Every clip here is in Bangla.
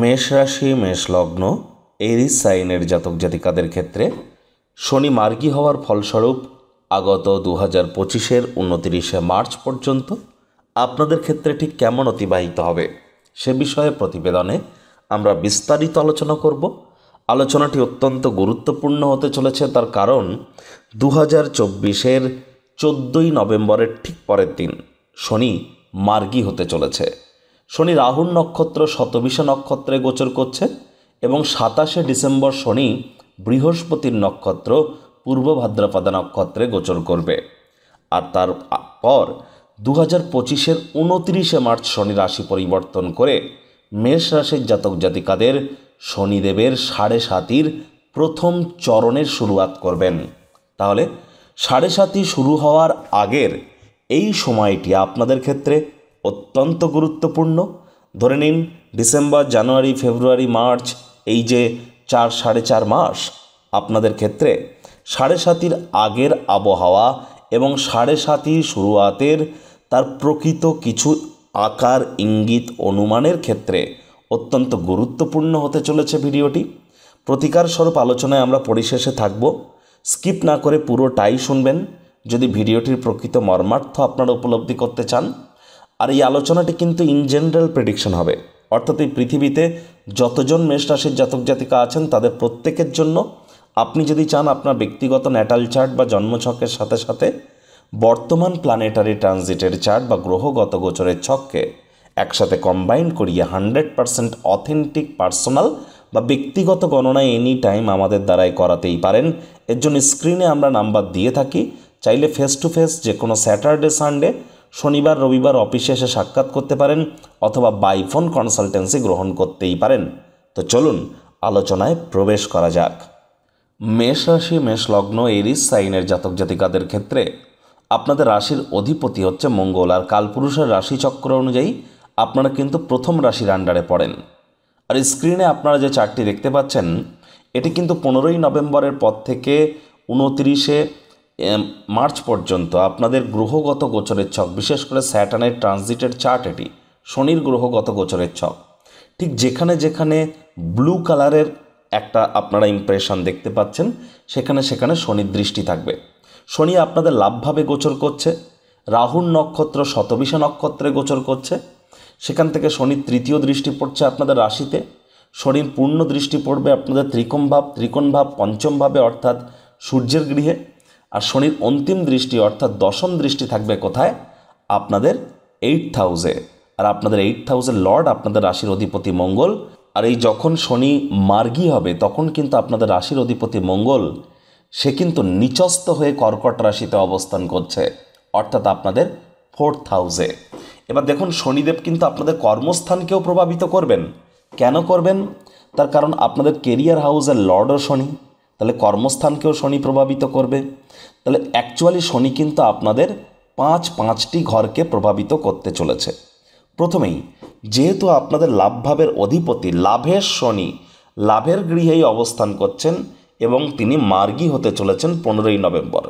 মেষ রাশি মেষ লগ্ন এরিস সাইনের জাতক জাতিকাদের ক্ষেত্রে শনি মার্গী হওয়ার ফলস্বরূপ আগত দু হাজার পঁচিশের উনতিরিশে মার্চ পর্যন্ত আপনাদের ক্ষেত্রে ঠিক কেমন অতিবাহিত হবে সে বিষয়ে প্রতিবেদনে আমরা বিস্তারিত আলোচনা করব আলোচনাটি অত্যন্ত গুরুত্বপূর্ণ হতে চলেছে তার কারণ দু হাজার চব্বিশের চোদ্দোই নভেম্বরের ঠিক পরের দিন শনি মার্গী হতে চলেছে শনি রাহুর নক্ষত্র শতবিশা নক্ষত্রে গোচর করছে এবং সাতাশে ডিসেম্বর শনি বৃহস্পতির নক্ষত্র পূর্ব ভাদ্রাপাদা নক্ষত্রে গোচর করবে আর তার পর দু হাজার পঁচিশের উনত্রিশে মার্চ শনি রাশি পরিবর্তন করে মেষ রাশির জাতক জাতিকাদের শনিদেবের সাড়ে সাতির প্রথম চরণের শুরুয়াত করবেন তাহলে সাড়ে সাতি শুরু হওয়ার আগের এই সময়টি আপনাদের ক্ষেত্রে অত্যন্ত গুরুত্বপূর্ণ ধরে নিন ডিসেম্বর জানুয়ারি ফেব্রুয়ারি মার্চ এই যে চার সাড়ে চার মাস আপনাদের ক্ষেত্রে সাড়ে সাতির আগের আবহাওয়া এবং সাড়ে সাতির শুরুয়াতের তার প্রকৃত কিছু আকার ইঙ্গিত অনুমানের ক্ষেত্রে অত্যন্ত গুরুত্বপূর্ণ হতে চলেছে ভিডিওটি প্রতিকার স্বরূপ আলোচনায় আমরা পরিশেষে থাকব স্কিপ না করে পুরোটাই শুনবেন যদি ভিডিওটির প্রকৃত মর্মার্থ আপনারা উপলব্ধি করতে চান আর এই আলোচনাটি কিন্তু ইন জেনারেল প্রেডিকশন হবে অর্থাৎ এই পৃথিবীতে যতজন মেষ রাশির জাতক জাতিকা আছেন তাদের প্রত্যেকের জন্য আপনি যদি চান আপনার ব্যক্তিগত ন্যাটাল চার্ট বা জন্মছকের সাথে সাথে বর্তমান প্ল্যানেটারি ট্রানজিটের চার্ট বা গ্রহগত গোচরের ছককে একসাথে কম্বাইন করিয়ে হান্ড্রেড পারসেন্ট অথেন্টিক পার্সোনাল বা ব্যক্তিগত গণনা এনি টাইম আমাদের দ্বারাই করাতেই পারেন এর জন্য স্ক্রিনে আমরা নাম্বার দিয়ে থাকি চাইলে ফেস টু ফেস যে কোনো স্যাটারডে সানডে শনিবার রবিবার অফিসে এসে সাক্ষাৎ করতে পারেন অথবা বাইফোন কনসালটেন্সি গ্রহণ করতেই পারেন তো চলুন আলোচনায় প্রবেশ করা যাক মেষ রাশি মেষ লগ্ন এরিস সাইনের জাতক জাতিকাদের ক্ষেত্রে আপনাদের রাশির অধিপতি হচ্ছে মঙ্গল আর কালপুরুষের রাশিচক্র অনুযায়ী আপনারা কিন্তু প্রথম রাশির আন্ডারে পড়েন আর স্ক্রিনে আপনারা যে চারটি দেখতে পাচ্ছেন এটি কিন্তু পনেরোই নভেম্বরের পর থেকে উনত্রিশে মার্চ পর্যন্ত আপনাদের গ্রহগত গোচরের ছক বিশেষ করে স্যাটানের ট্রানজিটের চার্ট এটি শনির গ্রহগত গোচরের ছক ঠিক যেখানে যেখানে ব্লু কালারের একটা আপনারা ইমপ্রেশন দেখতে পাচ্ছেন সেখানে সেখানে শনির দৃষ্টি থাকবে শনি আপনাদের লাভভাবে গোচর করছে রাহুর নক্ষত্র শতবিশা নক্ষত্রে গোচর করছে সেখান থেকে শনির তৃতীয় দৃষ্টি পড়ছে আপনাদের রাশিতে শনির পূর্ণ দৃষ্টি পড়বে আপনাদের ত্রিকোণ ভাব ত্রিকোণ ভাব পঞ্চম ভাবে অর্থাৎ সূর্যের গৃহে আর শনির অন্তিম দৃষ্টি অর্থাৎ দশম দৃষ্টি থাকবে কোথায় আপনাদের এইট হাউসে আর আপনাদের এইট হাউসের লর্ড আপনাদের রাশির অধিপতি মঙ্গল আর এই যখন শনি মার্গী হবে তখন কিন্তু আপনাদের রাশির অধিপতি মঙ্গল সে কিন্তু নিচস্ত হয়ে কর্কট রাশিতে অবস্থান করছে অর্থাৎ আপনাদের ফোর্থ হাউসে এবার দেখুন শনিদেব কিন্তু আপনাদের কর্মস্থানকেও প্রভাবিত করবেন কেন করবেন তার কারণ আপনাদের কেরিয়ার হাউসের লর্ডও শনি তাহলে কর্মস্থানকেও শনি প্রভাবিত করবে তাহলে অ্যাকচুয়ালি শনি কিন্তু আপনাদের পাঁচ পাঁচটি ঘরকে প্রভাবিত করতে চলেছে প্রথমেই যেহেতু আপনাদের লাভভাবের অধিপতি লাভের শনি লাভের গৃহেই অবস্থান করছেন এবং তিনি মার্গী হতে চলেছেন পনেরোই নভেম্বর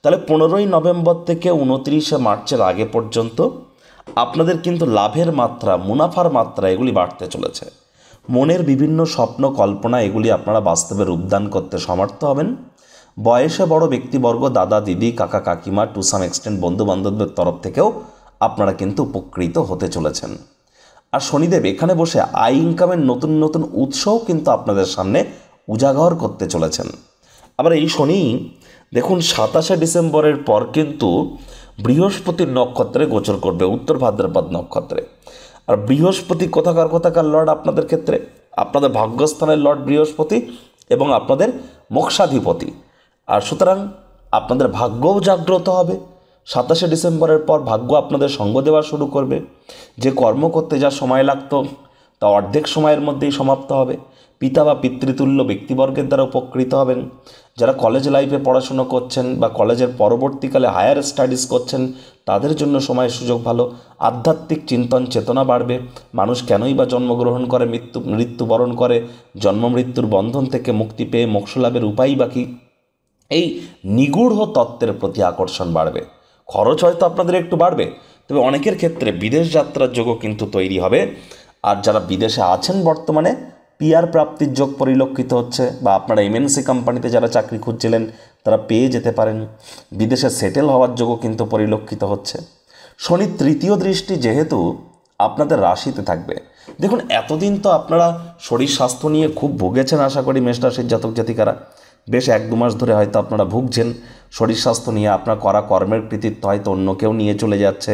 তাহলে পনেরোই নভেম্বর থেকে উনত্রিশে মার্চের আগে পর্যন্ত আপনাদের কিন্তু লাভের মাত্রা মুনাফার মাত্রা এগুলি বাড়তে চলেছে মনের বিভিন্ন স্বপ্ন কল্পনা এগুলি আপনারা বাস্তবে রূপদান করতে সমর্থ হবেন বয়সে বড় ব্যক্তিবর্গ দাদা দিদি কাকা কাকিমা টু সাম এক্সটেন্ট বন্ধুবান্ধবদের তরফ থেকেও আপনারা কিন্তু উপকৃত হতে চলেছেন আর শনিদেব এখানে বসে আই ইনকামের নতুন নতুন উৎসও কিন্তু আপনাদের সামনে উজাগর করতে চলেছেন আবার এই শনি দেখুন সাতাশে ডিসেম্বরের পর কিন্তু বৃহস্পতির নক্ষত্রে গোচর করবে উত্তর ভাদ্রপদ নক্ষত্রে আর বৃহস্পতি কোথাকার কোথাকার লর্ড আপনাদের ক্ষেত্রে আপনাদের ভাগ্যস্থানের লর্ড বৃহস্পতি এবং আপনাদের মোক্ষাধিপতি আর সুতরাং আপনাদের ভাগ্যও জাগ্রত হবে সাতাশে ডিসেম্বরের পর ভাগ্য আপনাদের সঙ্গ দেওয়া শুরু করবে যে কর্ম করতে যা সময় লাগতো তা অর্ধেক সময়ের মধ্যেই সমাপ্ত হবে পিতা বা পিতৃতুল্য ব্যক্তিবর্গের দ্বারা উপকৃত হবেন যারা কলেজ লাইফে পড়াশুনো করছেন বা কলেজের পরবর্তীকালে হায়ার স্টাডিজ করছেন তাদের জন্য সময় সুযোগ ভালো আধ্যাত্মিক চিন্তন চেতনা বাড়বে মানুষ কেনই বা জন্মগ্রহণ করে মৃত্যু মৃত্যুবরণ করে জন্ম মৃত্যুর বন্ধন থেকে মুক্তি পেয়ে মোক্ষলাভের উপায় বাকি এই নিগূঢ় তত্ত্বের প্রতি আকর্ষণ বাড়বে খরচ হয়তো আপনাদের একটু বাড়বে তবে অনেকের ক্ষেত্রে বিদেশ যাত্রার যোগও কিন্তু তৈরি হবে আর যারা বিদেশে আছেন বর্তমানে পিআর প্রাপ্তির যোগ পরিলক্ষিত হচ্ছে বা আপনারা এমএনসি কোম্পানিতে যারা চাকরি খুঁজছিলেন তারা পেয়ে যেতে পারেন বিদেশে সেটেল হওয়ার যোগও কিন্তু পরিলক্ষিত হচ্ছে শনি তৃতীয় দৃষ্টি যেহেতু আপনাদের রাশিতে থাকবে দেখুন এতদিন তো আপনারা শরীর স্বাস্থ্য নিয়ে খুব ভুগেছেন আশা করি মেষ জাতক জাতিকারা বেশ এক দু মাস ধরে হয়তো আপনারা ভুগছেন শরীর স্বাস্থ্য নিয়ে আপনার করা কর্মের কৃতিত্ব হয়তো অন্য কেউ নিয়ে চলে যাচ্ছে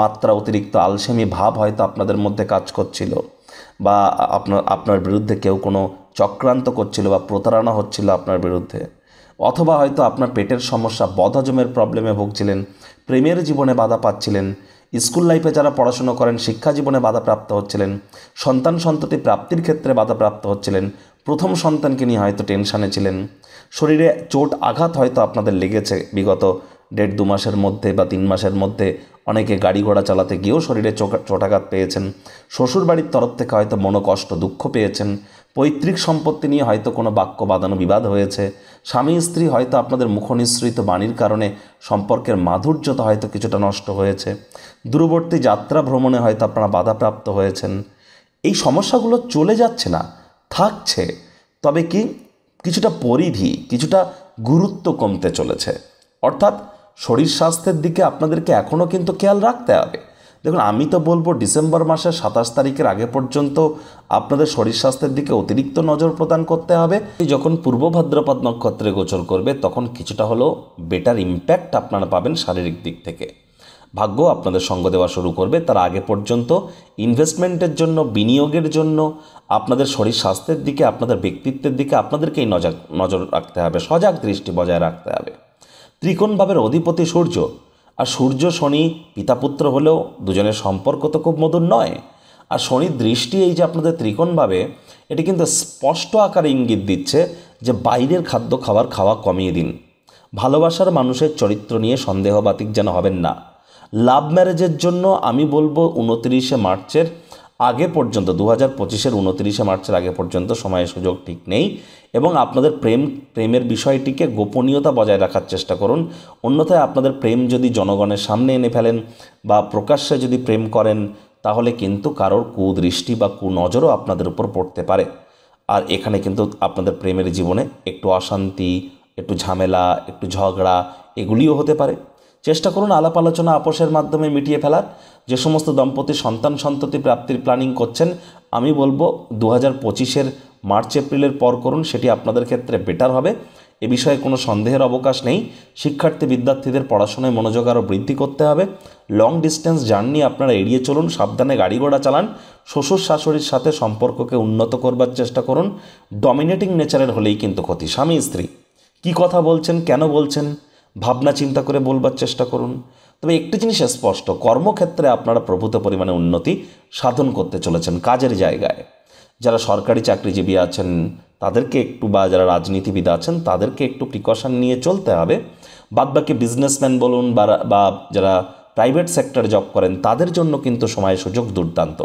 মাত্রা অতিরিক্ত আলসেমি ভাব হয়তো আপনাদের মধ্যে কাজ করছিল বা আপনার আপনার বিরুদ্ধে কেউ কোনো চক্রান্ত করছিল বা প্রতারণা হচ্ছিল আপনার বিরুদ্ধে অথবা হয়তো আপনার পেটের সমস্যা বদহজমের প্রবলেমে ভুগছিলেন প্রেমের জীবনে বাধা পাচ্ছিলেন স্কুল লাইফে যারা পড়াশুনো করেন শিক্ষা জীবনে বাধাপ্রাপ্ত হচ্ছিলেন সন্তান সন্ততি প্রাপ্তির ক্ষেত্রে বাধাপ্রাপ্ত হচ্ছিলেন প্রথম সন্তানকে নিয়ে হয়তো টেনশানে ছিলেন শরীরে চোট আঘাত হয়তো আপনাদের লেগেছে বিগত দেড় দু মাসের মধ্যে বা তিন মাসের মধ্যে অনেকে গাড়ি ঘোড়া চালাতে গিয়েও শরীরে চোটাঘাত পেয়েছেন শ্বশুরবাড়ির তরফ থেকে হয়তো মনোকষ্ট দুঃখ পেয়েছেন পৈতৃক সম্পত্তি নিয়ে হয়তো কোনো বাক্য বাঁধানো বিবাদ হয়েছে স্বামী স্ত্রী হয়তো আপনাদের মুখনিসৃত বাণীর কারণে সম্পর্কের মাধুর্যতা হয়তো কিছুটা নষ্ট হয়েছে দূরবর্তী যাত্রা ভ্রমণে হয়তো আপনারা বাধাপ্রাপ্ত হয়েছেন এই সমস্যাগুলো চলে যাচ্ছে না থাকছে তবে কি কিছুটা পরিধি কিছুটা গুরুত্ব কমতে চলেছে অর্থাৎ শরীর স্বাস্থ্যের দিকে আপনাদেরকে এখনও কিন্তু খেয়াল রাখতে হবে দেখুন আমি তো বলবো ডিসেম্বর মাসের সাতাশ তারিখের আগে পর্যন্ত আপনাদের শরীর স্বাস্থ্যের দিকে অতিরিক্ত নজর প্রদান করতে হবে যখন পূর্ব ভাদ্রপদ নক্ষত্রে গোচর করবে তখন কিছুটা হলেও বেটার ইম্প্যাক্ট আপনারা পাবেন শারীরিক দিক থেকে ভাগ্য আপনাদের সঙ্গ দেওয়া শুরু করবে তার আগে পর্যন্ত ইনভেস্টমেন্টের জন্য বিনিয়োগের জন্য আপনাদের শরীর স্বাস্থ্যের দিকে আপনাদের ব্যক্তিত্বের দিকে আপনাদেরকেই নজর নজর রাখতে হবে সজাগ দৃষ্টি বজায় রাখতে হবে ত্রিকোণভাবের অধিপতি সূর্য আর সূর্য শনি পিতাপুত্র হলেও দুজনের সম্পর্ক তো খুব মধুর নয় আর শনির দৃষ্টি এই যে আপনাদের ত্রিকোণভাবে এটি কিন্তু স্পষ্ট আকারে ইঙ্গিত দিচ্ছে যে বাইরের খাদ্য খাবার খাওয়া কমিয়ে দিন ভালোবাসার মানুষের চরিত্র নিয়ে সন্দেহবাতিক যেন হবেন না লাভ ম্যারেজের জন্য আমি বলবো উনত্রিশে মার্চের আগে পর্যন্ত দু হাজার পঁচিশের উনত্রিশে মার্চের আগে পর্যন্ত সময়ের সুযোগ ঠিক নেই এবং আপনাদের প্রেম প্রেমের বিষয়টিকে গোপনীয়তা বজায় রাখার চেষ্টা করুন অন্যথায় আপনাদের প্রেম যদি জনগণের সামনে এনে ফেলেন বা প্রকাশ্যে যদি প্রেম করেন তাহলে কিন্তু কারোর কুদৃষ্টি বা কুনজরও আপনাদের উপর পড়তে পারে আর এখানে কিন্তু আপনাদের প্রেমের জীবনে একটু অশান্তি একটু ঝামেলা একটু ঝগড়া এগুলিও হতে পারে চেষ্টা করুন আলাপ আলোচনা আপোষের মাধ্যমে মিটিয়ে ফেলার যে সমস্ত দম্পতি সন্তান সন্ততি প্রাপ্তির প্ল্যানিং করছেন আমি বলবো দু হাজার পঁচিশের মার্চ এপ্রিলের পর করুন সেটি আপনাদের ক্ষেত্রে বেটার হবে এ বিষয়ে কোনো সন্দেহের অবকাশ নেই শিক্ষার্থী বিদ্যার্থীদের পড়াশোনায় মনোযোগ আরও বৃদ্ধি করতে হবে লং ডিস্টেন্স জার্নি আপনারা এড়িয়ে চলুন সাবধানে গাড়ি ঘোড়া চালান শ্বশুর শাশুড়ির সাথে সম্পর্ককে উন্নত করবার চেষ্টা করুন ডমিনেটিং নেচারের হলেই কিন্তু ক্ষতি স্বামী স্ত্রী কি কথা বলছেন কেন বলছেন ভাবনা চিন্তা করে বলবার চেষ্টা করুন তবে একটি জিনিস স্পষ্ট কর্মক্ষেত্রে আপনারা প্রভূত পরিমাণে উন্নতি সাধন করতে চলেছেন কাজের জায়গায় যারা সরকারি চাকরিজীবী আছেন তাদেরকে একটু বা যারা রাজনীতিবিদ আছেন তাদেরকে একটু প্রিকশন নিয়ে চলতে হবে বাদবাকি বিজনেসম্যান বলুন বা যারা প্রাইভেট সেক্টরে জব করেন তাদের জন্য কিন্তু সময় সুযোগ দুর্দান্ত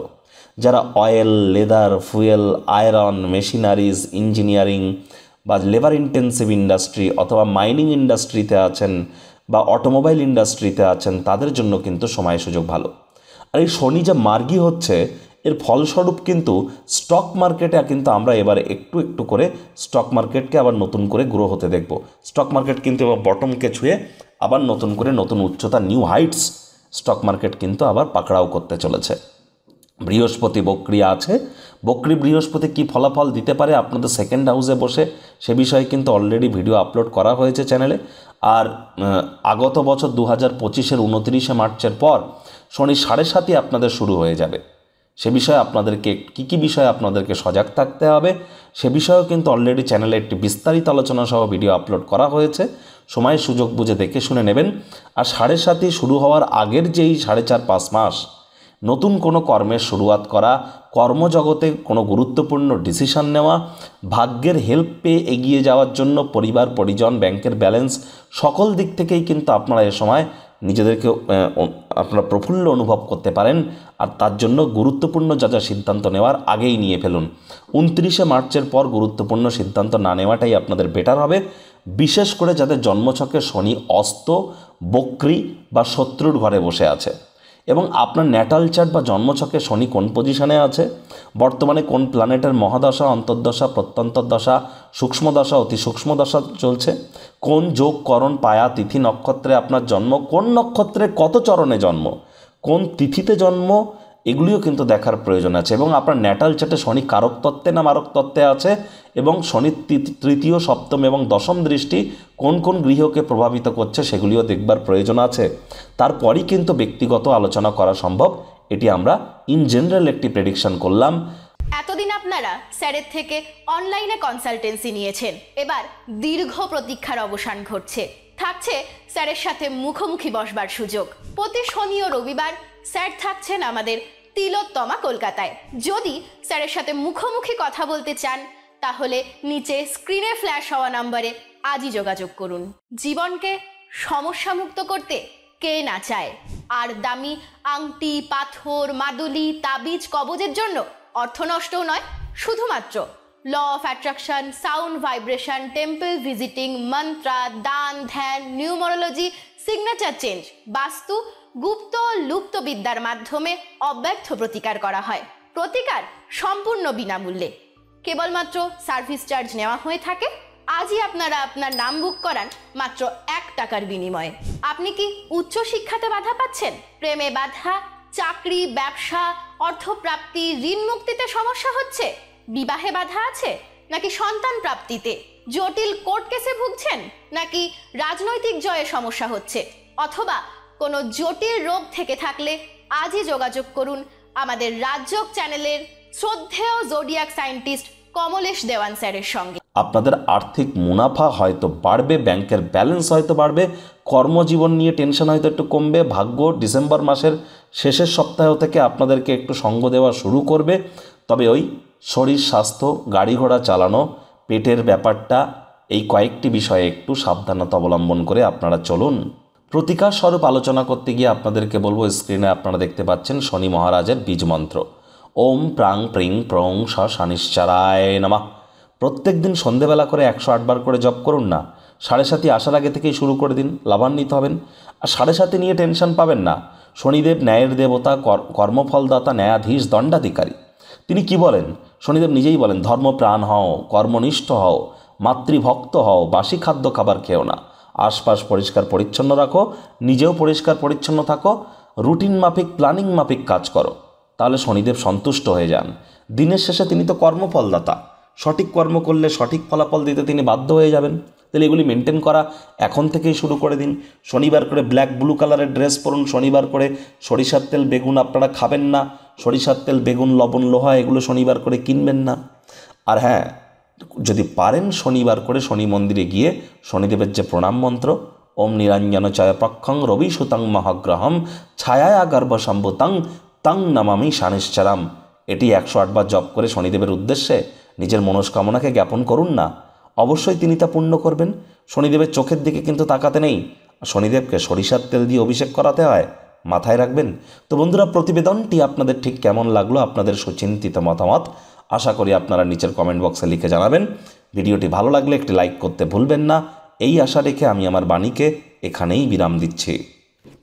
যারা oil leather fuel iron machineries engineering বা লেবার ইন্টেন্সিভ ইন্ডাস্ট্রি অথবা মাইনিং ইন্ডাস্ট্রিতে আছেন বা অটোমোবাইল ইন্ডাস্ট্রিতে আছেন তাদের জন্য কিন্তু সময় সুযোগ ভালো আর এই শনি যা মার্গি হচ্ছে এর ফলস্বরূপ কিন্তু স্টক মার্কেটে কিন্তু আমরা এবার একটু একটু করে স্টক মার্কেটকে আবার নতুন করে গ্রো হতে দেখব স্টক মার্কেট কিন্তু এবার বটমকে ছুঁয়ে আবার নতুন করে নতুন উচ্চতা নিউ হাইটস স্টক মার্কেট কিন্তু আবার পাকড়াও করতে চলেছে বৃহস্পতি বক্রিয়া আছে বক্রি বৃহস্পতি কি ফলাফল দিতে পারে আপনাদের সেকেন্ড হাউসে বসে সে বিষয়ে কিন্তু অলরেডি ভিডিও আপলোড করা হয়েছে চ্যানেলে আর আগত বছর দু হাজার পঁচিশের উনত্রিশে মার্চের পর শনি সাড়ে সাতই আপনাদের শুরু হয়ে যাবে সে বিষয়ে আপনাদেরকে কী কী বিষয়ে আপনাদেরকে সজাগ থাকতে হবে সে বিষয়েও কিন্তু অলরেডি চ্যানেলে একটি বিস্তারিত আলোচনা সহ ভিডিও আপলোড করা হয়েছে সময় সুযোগ বুঝে দেখে শুনে নেবেন আর সাড়ে সাতই শুরু হওয়ার আগের যেই সাড়ে চার পাঁচ মাস নতুন কোনো কর্মের শুরুয়াত করা কর্মজগতে কোনো গুরুত্বপূর্ণ ডিসিশন নেওয়া ভাগ্যের হেল্প পেয়ে এগিয়ে যাওয়ার জন্য পরিবার পরিজন ব্যাংকের ব্যালেন্স সকল দিক থেকেই কিন্তু আপনারা এ সময় নিজেদেরকে আপনারা প্রফুল্ল অনুভব করতে পারেন আর তার জন্য গুরুত্বপূর্ণ যা যা সিদ্ধান্ত নেওয়ার আগেই নিয়ে ফেলুন উনত্রিশে মার্চের পর গুরুত্বপূর্ণ সিদ্ধান্ত না নেওয়াটাই আপনাদের বেটার হবে বিশেষ করে যাদের জন্মছকে শনি অস্ত বক্রি বা শত্রুর ঘরে বসে আছে এবং আপনার ন্যাটাল চার্ট বা জন্মছকে শনি কোন পজিশনে আছে বর্তমানে কোন প্ল্যানেটের মহাদশা অন্তর্দশা প্রত্যন্তর্দশা সূক্ষ্মদশা অতি সূক্ষ্মদশা চলছে কোন যোগ করণ পায়া তিথি নক্ষত্রে আপনার জন্ম কোন নক্ষত্রে কত চরণে জন্ম কোন তিথিতে জন্ম এগুলিও কিন্তু দেখার প্রয়োজন আছে এবং আপনার ন্যাটাল চার্টে শনি কারক তত্ত্বে না মারক তত্ত্বে আছে এবং শনির তৃতীয় সপ্তম এবং দশম দৃষ্টি কোন কোন গৃহকে প্রভাবিত করছে সেগুলিও দেখবার প্রয়োজন আছে তারপরই কিন্তু ব্যক্তিগত আলোচনা করা সম্ভব এটি আমরা ইন জেনারেল একটি প্রেডিকশন করলাম এতদিন আপনারা স্যারের থেকে অনলাইনে কনসালটেন্সি নিয়েছেন এবার দীর্ঘ প্রতীক্ষার অবসান ঘটছে থাকছে স্যারের সাথে মুখোমুখি বসবার সুযোগ প্রতি শনি ও রবিবার স্যার থাকছেন আমাদের তিলোত্তমা কলকাতায় যদি স্যারের সাথে মুখোমুখি কথা বলতে চান তাহলে নিচে স্ক্রিনে ফ্ল্যাশ হওয়া নাম্বারে আজই যোগাযোগ করুন জীবনকে সমস্যামুক্ত করতে কে না চায় আর দামি আংটি পাথর মাদুলি তাবিজ কবজের জন্য অর্থ নষ্টও নয় শুধুমাত্র law of attraction, sound vibration, temple visiting, mantra, dan, ধ্যান, নিউমোরোলজি, সিগনেচার চেঞ্জ, বাস্তু, গুপ্ত লুপ্ত বিদ্যার মাধ্যমে অব্যর্থ প্রতিকার করা হয় প্রতিকার সম্পূর্ণ বিনামূল্যে কেবলমাত্র সার্ভিস চার্জ নেওয়া হয়ে থাকে আজই আপনারা আপনার নাম বুক করান মাত্র এক টাকার বিনিময়ে আপনি কি উচ্চ শিক্ষাতে বাধা পাচ্ছেন প্রেমে বাধা চাকরি ব্যবসা অর্থপ্রাপ্তি ঋণ মুক্তিতে সমস্যা হচ্ছে বিবাহে বাধা আছে নাকি সন্তান প্রাপ্তিতে জটিল কোর্ট কেসে ভুগছেন নাকি রাজনৈতিক জয়ে সমস্যা হচ্ছে অথবা কোনো জটিল রোগ থেকে থাকলে আজই যোগাযোগ করুন আমাদের রাজযোগ চ্যানেলের শ্রদ্ধেয় জোডিয়াক সায়েন্টিস্ট কমলেশ দেওয়ান স্যারের সঙ্গে আপনাদের আর্থিক মুনাফা হয়তো বাড়বে ব্যাংকের ব্যালেন্স হয়তো বাড়বে কর্মজীবন নিয়ে টেনশন হয়তো একটু কমবে ভাগ্য ডিসেম্বর মাসের শেষের সপ্তাহ থেকে আপনাদেরকে একটু সঙ্গ দেওয়া শুরু করবে তবে ওই শরীর স্বাস্থ্য গাড়ি ঘোড়া চালানো পেটের ব্যাপারটা এই কয়েকটি বিষয়ে একটু সাবধানতা অবলম্বন করে আপনারা চলুন প্রতিকার স্বরূপ আলোচনা করতে গিয়ে আপনাদেরকে বলবো স্ক্রিনে আপনারা দেখতে পাচ্ছেন শনি মহারাজের বীজমন্ত্র ওম প্রাং প্রিং প্রং স নামা প্রত্যেক দিন সন্ধেবেলা করে একশো আটবার করে জপ করুন না সাড়ে সাতি আসার আগে থেকেই শুরু করে দিন লাভান্বিত হবেন আর সাড়ে সাতি নিয়ে টেনশন পাবেন না শনিদেব ন্যায়ের দেবতা কর্মফলদাতা ন্যায়াধীশ দণ্ডাধিকারী তিনি কি বলেন শনিদেব নিজেই বলেন ধর্মপ্রাণ হও কর্মনিষ্ঠ হও মাতৃভক্ত হও বাসি খাদ্য খাবার খেও না আশপাশ পরিষ্কার পরিচ্ছন্ন রাখো নিজেও পরিষ্কার পরিচ্ছন্ন থাকো রুটিন মাফিক প্ল্যানিং মাফিক কাজ করো তাহলে শনিদেব সন্তুষ্ট হয়ে যান দিনের শেষে তিনি তো কর্মফলদাতা সঠিক কর্ম করলে সঠিক ফলাফল দিতে তিনি বাধ্য হয়ে যাবেন তাহলে এগুলি মেনটেন করা এখন থেকেই শুরু করে দিন শনিবার করে ব্ল্যাক ব্লু কালারের ড্রেস পরুন শনিবার করে সরিষার তেল বেগুন আপনারা খাবেন না সরিষার তেল বেগুন লবণ লোহা এগুলো শনিবার করে কিনবেন না আর হ্যাঁ যদি পারেন শনিবার করে শনি মন্দিরে গিয়ে শনিদেবের যে প্রণাম মন্ত্র ওম নিরঞ্জন চয় রবি সুতাং মহাগ্রহম ছায়া গর্ভ তং তাং নামামি শানিশ্চরাম এটি একশো আটবার জপ করে শনিদেবের উদ্দেশ্যে নিজের মনস্কামনাকে জ্ঞাপন করুন না অবশ্যই তিনি তা পূর্ণ করবেন শনিদেবের চোখের দিকে কিন্তু তাকাতে নেই শনিদেবকে সরিষার তেল দিয়ে অভিষেক করাতে হয় মাথায় রাখবেন তো বন্ধুরা প্রতিবেদনটি আপনাদের ঠিক কেমন লাগলো আপনাদের সুচিন্তিত মতামত আশা করি আপনারা নিচের কমেন্ট বক্সে লিখে জানাবেন ভিডিওটি ভালো লাগলে একটি লাইক করতে ভুলবেন না এই আশা রেখে আমি আমার বাণীকে এখানেই বিরাম দিচ্ছি